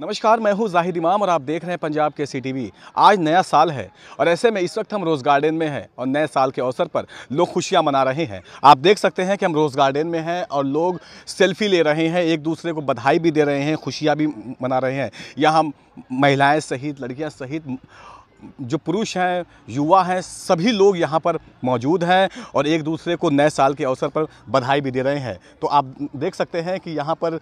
नमस्कार मैं हूं जाहिद इमाम और आप देख रहे हैं पंजाब के सी टी आज नया साल है और ऐसे में इस वक्त हम रोज़ गार्डन में हैं और नए साल के अवसर पर लोग खुशियां मना रहे हैं आप देख सकते हैं कि हम रोज़ गार्डन में हैं और लोग सेल्फी ले रहे हैं एक दूसरे को बधाई भी दे रहे हैं खुशियाँ भी मना रहे हैं यहाँ हम महिलाएँ सहित लड़कियाँ सहित जो पुरुष हैं युवा हैं सभी लोग यहाँ पर मौजूद हैं और एक दूसरे को नए साल के अवसर पर बधाई भी दे रहे हैं तो आप देख सकते हैं कि यहाँ पर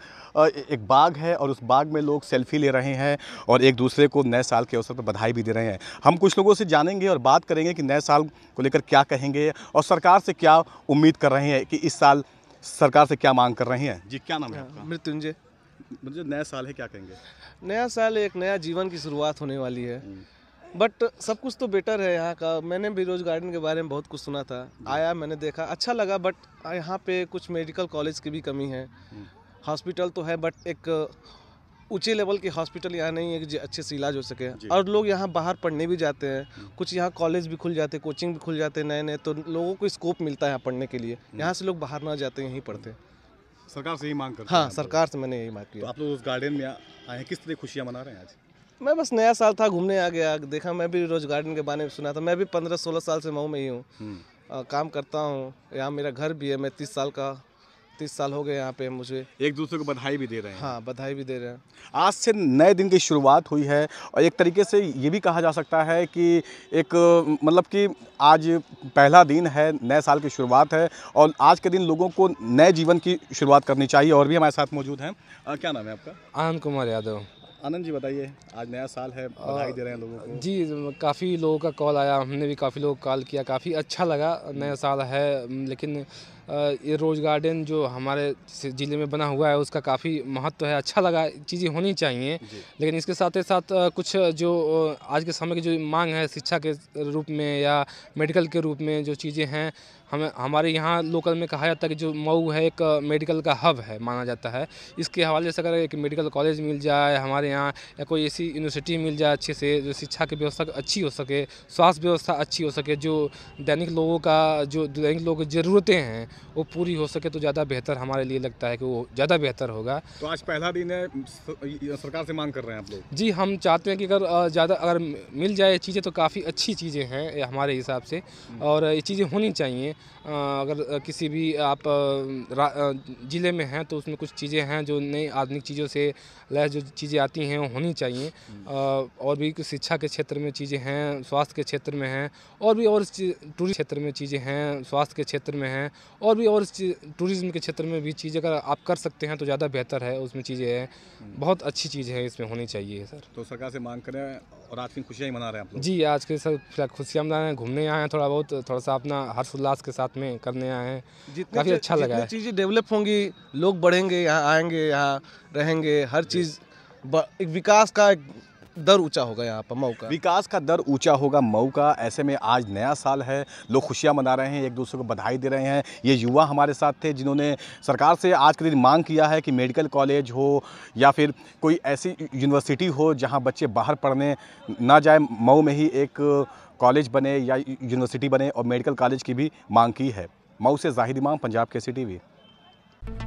एक बाग है और उस बाग में लोग सेल्फी ले रहे हैं और एक दूसरे को नए साल के अवसर पर बधाई भी दे रहे हैं हम कुछ लोगों से जानेंगे और बात करेंगे कि नए साल को लेकर क्या कहेंगे और सरकार से क्या उम्मीद कर रहे हैं कि इस साल सरकार से क्या मांग कर रहे हैं जी क्या नाम है हाँ, आपका मृत्युंजय मुझे नया साल है क्या कहेंगे नया साल एक नया जीवन की शुरुआत होने वाली है हम्म। बट सब कुछ तो बेटर है यहाँ का मैंने भी रोज़ गार्डन के बारे में बहुत कुछ सुना था आया मैंने देखा अच्छा लगा बट यहाँ पे कुछ मेडिकल कॉलेज की भी कमी है हॉस्पिटल तो है बट एक ऊंचे लेवल के हॉस्पिटल यहाँ नहीं है कि अच्छे से इलाज हो सके और लोग यहाँ बाहर पढ़ने भी जाते हैं कुछ यहाँ कॉलेज भी खुल जाते कोचिंग भी खुल जाते नए नए तो लोगों को स्कोप मिलता है यहाँ पढ़ने के लिए हम्म। यहाँ से लोग बाहर ना जाते यहीं पढ़ते सरकार से यही मांग कर हाँ सरकार से मैंने यही मांग की तो आप लोग उस गार्डन में आए हैं किस तरह खुशियाँ मना रहे हैं आज मैं बस नया साल था घूमने आ गया देखा मैं भी रोज गार्डन के बारे में सुना था मैं भी पंद्रह सोलह साल से मऊ में ही हूँ हम्म। काम करता हूँ यहाँ मेरा घर भी है मैं तीस साल का तीस साल हो गए यहाँ पे मुझे एक दूसरे को बधाई भी दे रहे हैं हाँ बधाई भी दे रहे हैं आज से नए दिन की शुरुआत हुई है और एक तरीके से ये भी कहा जा सकता है कि एक मतलब कि आज पहला दिन है नए साल की शुरुआत है और आज के दिन लोगों को नए जीवन की शुरुआत करनी चाहिए और भी हमारे साथ मौजूद हैं क्या नाम है आपका आनंद कुमार यादव आनंद जी बताइए आज नया साल है बधाई दे रहे हैं लोगों को जी काफ़ी लोगों का कॉल आया हमने भी काफ़ी लोग कॉल किया काफ़ी अच्छा लगा नया साल है लेकिन ये रोज़ गार्डन जो हमारे ज़िले में बना हुआ है उसका काफ़ी महत्व है अच्छा लगा चीज़ें होनी चाहिए लेकिन इसके साथ ही साथ कुछ जो आज के समय की जो मांग है शिक्षा के रूप में या मेडिकल के रूप में जो चीज़ें हैं हमें हमारे यहाँ लोकल में कहा जाता है कि जो मऊ है एक मेडिकल का हब है माना जाता है इसके हवाले से अगर एक मेडिकल कॉलेज मिल जाए हमारे यहाँ या कोई ऐसी यूनिवर्सिटी मिल जाए अच्छे से जो शिक्षा की व्यवस्था अच्छी हो सके स्वास्थ्य व्यवस्था अच्छी हो सके जो दैनिक लोगों का जो दैनिक लोगों की ज़रूरतें हैं वो पूरी हो सके तो ज़्यादा बेहतर हमारे लिए लगता है कि वो ज़्यादा बेहतर होगा तो आज पहला दिन है सरकार से मांग कर रहे हैं आप लोग जी हम चाहते हैं कि अगर ज़्यादा अगर मिल जाए चीज़ें तो काफ़ी अच्छी चीज़ें हैं हमारे हिसाब से हम्म। और ये चीज़ें होनी चाहिए अगर किसी भी आप ज़िले में हैं तो उसमें कुछ चीज़ें हैं जो नई आधुनिक चीज़ों से लैस जो चीज़ें आती नीति हैं होनी चाहिए हम्म। और भी शिक्षा के क्षेत्र में चीज़ें हैं स्वास्थ्य के क्षेत्र में हैं और भी और टूरिज्म क्षेत्र में चीज़ें हैं स्वास्थ्य के क्षेत्र में हैं और भी और टूरिज्म के क्षेत्र में भी चीज़ें अगर आप कर सकते हैं तो ज़्यादा बेहतर है उसमें चीज़ें हैं हम्म। बहुत अच्छी चीज़ है इसमें होनी चाहिए सर तो सरकार से मांग करें और आज की खुशियाँ मना रहे हैं जी आज के सर फिलहाल खुशियाँ मना रहे हैं घूमने आए हैं थोड़ा बहुत थोड़ा सा अपना हर्ष उल्लास के साथ में करने आए हैं काफ़ी अच्छा लगा है चीज़ें डेवलप होंगी लोग बढ़ेंगे यहाँ आएंगे यहाँ रहेंगे हर चीज़ विकास का दर ऊंचा होगा यहाँ पर मऊ का विकास का दर ऊंचा होगा मऊ का ऐसे में आज नया साल है लोग खुशियाँ मना रहे हैं एक दूसरे को बधाई दे रहे हैं ये युवा हमारे साथ थे जिन्होंने सरकार से आज के दिन मांग किया है कि मेडिकल कॉलेज हो या फिर कोई ऐसी यूनिवर्सिटी हो जहाँ बच्चे बाहर पढ़ने ना जाए मऊ में ही एक कॉलेज बने या यूनिवर्सिटी बने और मेडिकल कॉलेज की भी मांग की है मऊ से जाहिर इमाम पंजाब के सी